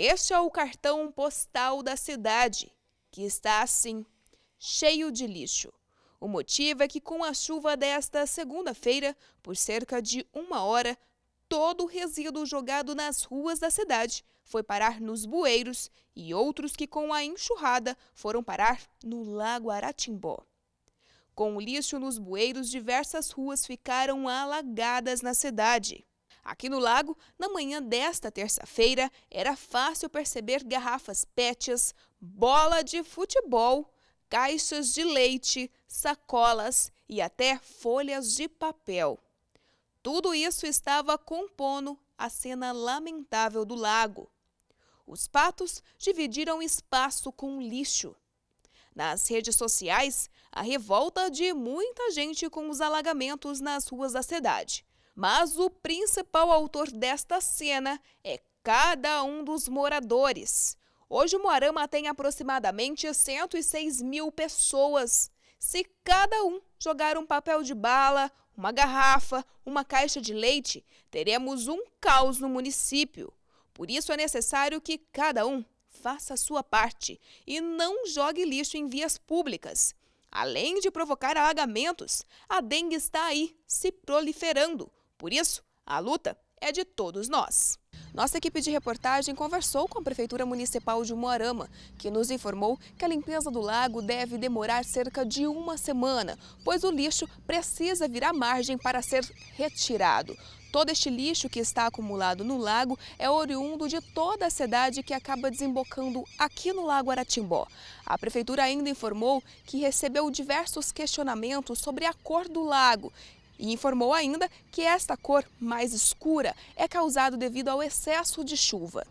Este é o cartão postal da cidade, que está assim, cheio de lixo. O motivo é que, com a chuva desta segunda-feira, por cerca de uma hora, todo o resíduo jogado nas ruas da cidade foi parar nos bueiros e outros que, com a enxurrada, foram parar no Lago Aratimbó. Com o lixo nos bueiros, diversas ruas ficaram alagadas na cidade. Aqui no lago, na manhã desta terça-feira, era fácil perceber garrafas PETs, bola de futebol, caixas de leite, sacolas e até folhas de papel. Tudo isso estava compondo a cena lamentável do lago. Os patos dividiram espaço com lixo. Nas redes sociais, a revolta de muita gente com os alagamentos nas ruas da cidade. Mas o principal autor desta cena é cada um dos moradores. Hoje o Moarama tem aproximadamente 106 mil pessoas. Se cada um jogar um papel de bala, uma garrafa, uma caixa de leite, teremos um caos no município. Por isso é necessário que cada um faça a sua parte e não jogue lixo em vias públicas. Além de provocar alagamentos, a dengue está aí, se proliferando, por isso, a luta é de todos nós. Nossa equipe de reportagem conversou com a Prefeitura Municipal de Moarama, que nos informou que a limpeza do lago deve demorar cerca de uma semana, pois o lixo precisa virar margem para ser retirado. Todo este lixo que está acumulado no lago é oriundo de toda a cidade que acaba desembocando aqui no Lago Aratimbó. A prefeitura ainda informou que recebeu diversos questionamentos sobre a cor do lago e informou ainda que esta cor mais escura é causado devido ao excesso de chuva.